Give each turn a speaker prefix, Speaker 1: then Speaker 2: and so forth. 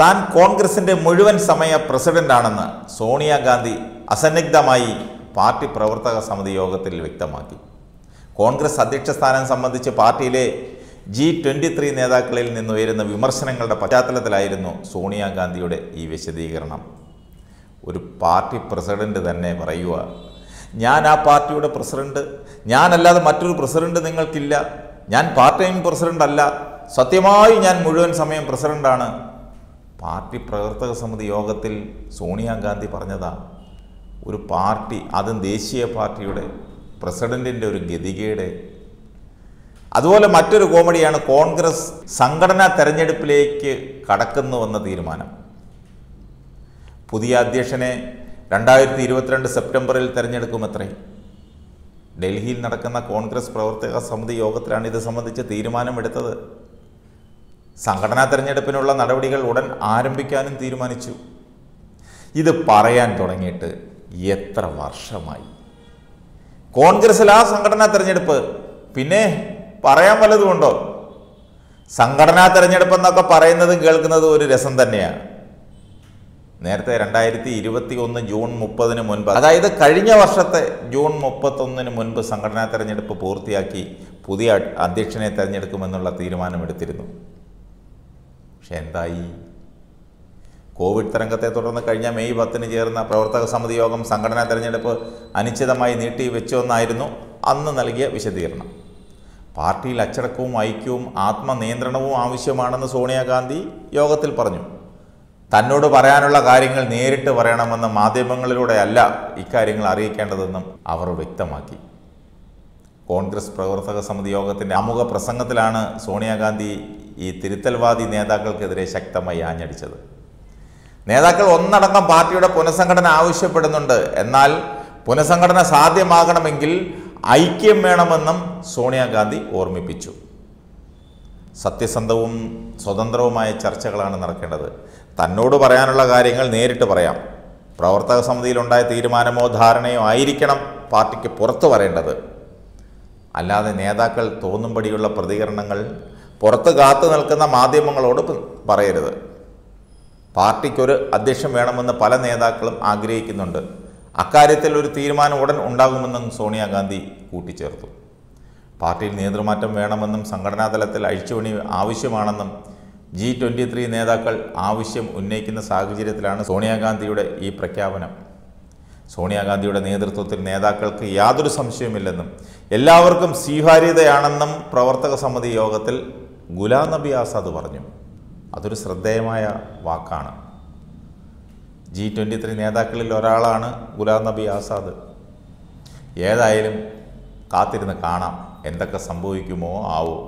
Speaker 1: താൻ കോൺഗ്രസിന്റെ മുഴുവൻ സമയ പ്രസിഡന്റാണെന്ന് സോണിയാഗാന്ധി അസന്നിഗ്ധമായി പാർട്ടി പ്രവർത്തക സമിതി യോഗത്തിൽ വ്യക്തമാക്കി കോൺഗ്രസ് അധ്യക്ഷ സ്ഥാനം സംബന്ധിച്ച് പാർട്ടിയിലെ ജി ട്വൻ്റി ത്രീ നേതാക്കളിൽ ഉയരുന്ന വിമർശനങ്ങളുടെ പശ്ചാത്തലത്തിലായിരുന്നു സോണിയാഗാന്ധിയുടെ ഈ വിശദീകരണം ഒരു പാർട്ടി പ്രസിഡന്റ് തന്നെ പറയുക ഞാൻ ആ പാർട്ടിയുടെ പ്രസിഡന്റ് ഞാനല്ലാതെ മറ്റൊരു പ്രസിഡന്റ് നിങ്ങൾക്കില്ല ഞാൻ പാർട്ട് ടൈം പ്രസിഡന്റ് അല്ല സത്യമായി ഞാൻ മുഴുവൻ സമയം പ്രസിഡന്റാണ് പാർട്ടി പ്രവർത്തക സമിതി യോഗത്തിൽ സോണിയാഗാന്ധി പറഞ്ഞതാ ഒരു പാർട്ടി അതും ദേശീയ പാർട്ടിയുടെ പ്രസിഡൻറ്റിൻ്റെ ഒരു ഗതികേട് അതുപോലെ മറ്റൊരു കോമഡിയാണ് കോൺഗ്രസ് സംഘടനാ തെരഞ്ഞെടുപ്പിലേക്ക് കടക്കുന്നുവെന്ന തീരുമാനം പുതിയ അധ്യക്ഷനെ രണ്ടായിരത്തി ഇരുപത്തിരണ്ട് സെപ്റ്റംബറിൽ തിരഞ്ഞെടുക്കുമത്രേ ഡൽഹിയിൽ നടക്കുന്ന കോൺഗ്രസ് പ്രവർത്തക സമിതി യോഗത്തിലാണ് ഇത് സംബന്ധിച്ച് തീരുമാനമെടുത്തത് സംഘടനാ തെരഞ്ഞെടുപ്പിനുള്ള നടപടികൾ ഉടൻ ആരംഭിക്കാനും തീരുമാനിച്ചു ഇത് പറയാൻ തുടങ്ങിയിട്ട് എത്ര വർഷമായി കോൺഗ്രസിൽ ആ സംഘടനാ തെരഞ്ഞെടുപ്പ് പിന്നെ പറയാൻ വല്ലതുമുണ്ടോ സംഘടനാ തെരഞ്ഞെടുപ്പ് എന്നൊക്കെ പറയുന്നതും കേൾക്കുന്നതും ഒരു രസം തന്നെയാണ് നേരത്തെ രണ്ടായിരത്തി ഇരുപത്തി ഒന്ന് ജൂൺ മുപ്പതിന് മുൻപ് അതായത് കഴിഞ്ഞ വർഷത്തെ ജൂൺ മുപ്പത്തൊന്നിന് മുൻപ് സംഘടനാ തെരഞ്ഞെടുപ്പ് പൂർത്തിയാക്കി പുതിയ അധ്യക്ഷനെ തിരഞ്ഞെടുക്കുമെന്നുള്ള തീരുമാനമെടുത്തിരുന്നു പക്ഷെ എന്തായി കോവിഡ് തരംഗത്തെ തുടർന്ന് കഴിഞ്ഞ മെയ് പത്തിന് ചേർന്ന പ്രവർത്തക സമിതി യോഗം സംഘടനാ തെരഞ്ഞെടുപ്പ് അനിശ്ചിതമായി നീട്ടി വെച്ചൊന്നായിരുന്നു അന്ന് നൽകിയ വിശദീകരണം പാർട്ടിയിൽ അച്ചടക്കവും ഐക്യവും ആത്മനിയന്ത്രണവും ആവശ്യമാണെന്ന് സോണിയാഗാന്ധി യോഗത്തിൽ പറഞ്ഞു തന്നോട് പറയാനുള്ള കാര്യങ്ങൾ നേരിട്ട് പറയണമെന്ന് മാധ്യമങ്ങളിലൂടെ അല്ല ഇക്കാര്യങ്ങൾ അറിയിക്കേണ്ടതെന്നും അവർ വ്യക്തമാക്കി കോൺഗ്രസ് പ്രവർത്തക സമിതി യോഗത്തിൻ്റെ അമുഖ പ്രസംഗത്തിലാണ് സോണിയാഗാന്ധി ഈ തിരുത്തൽവാദി നേതാക്കൾക്കെതിരെ ശക്തമായി ആഞ്ഞടിച്ചത് നേതാക്കൾ ഒന്നടങ്കം പാർട്ടിയുടെ പുനഃസംഘടന ആവശ്യപ്പെടുന്നുണ്ട് എന്നാൽ പുനഃസംഘടന സാധ്യമാകണമെങ്കിൽ ഐക്യം വേണമെന്നും സോണിയാഗാന്ധി ഓർമ്മിപ്പിച്ചു സത്യസന്ധവും സ്വതന്ത്രവുമായ ചർച്ചകളാണ് നടക്കേണ്ടത് തന്നോട് പറയാനുള്ള കാര്യങ്ങൾ നേരിട്ട് പറയാം പ്രവർത്തക സമിതിയിലുണ്ടായ തീരുമാനമോ ധാരണയോ ആയിരിക്കണം പാർട്ടിക്ക് പുറത്തു വരേണ്ടത് അല്ലാതെ നേതാക്കൾ തോന്നുംപടിയുള്ള പ്രതികരണങ്ങൾ പുറത്ത് കാത്തു നിൽക്കുന്ന മാധ്യമങ്ങളോട് പറയരുത് പാർട്ടിക്കൊരു അധ്യക്ഷൻ വേണമെന്ന് പല നേതാക്കളും ആഗ്രഹിക്കുന്നുണ്ട് അക്കാര്യത്തിൽ ഒരു തീരുമാനം ഉടൻ ഉണ്ടാകുമെന്നും സോണിയാഗാന്ധി കൂട്ടിച്ചേർത്തു പാർട്ടിയിൽ നേതൃമാറ്റം വേണമെന്നും സംഘടനാ തലത്തിൽ അഴിച്ചുപണി ആവശ്യമാണെന്നും ജി ട്വൻ്റി ത്രീ നേതാക്കൾ ആവശ്യം ഉന്നയിക്കുന്ന സാഹചര്യത്തിലാണ് സോണിയാഗാന്ധിയുടെ ഈ പ്രഖ്യാപനം സോണിയാഗാന്ധിയുടെ നേതൃത്വത്തിൽ നേതാക്കൾക്ക് യാതൊരു സംശയവുമില്ലെന്നും എല്ലാവർക്കും സ്വീകാര്യതയാണെന്നും പ്രവർത്തക സമിതി യോഗത്തിൽ ഗുലാം നബി ആസാദ് പറഞ്ഞു അതൊരു ശ്രദ്ധേയമായ വാക്കാണ് ജി ട്വൻ്റി ത്രീ നേതാക്കളിൽ ഒരാളാണ് ഗുലാം നബി ആസാദ് ഏതായാലും കാത്തിരുന്ന് കാണാം എന്തൊക്കെ സംഭവിക്കുമോ ആവോ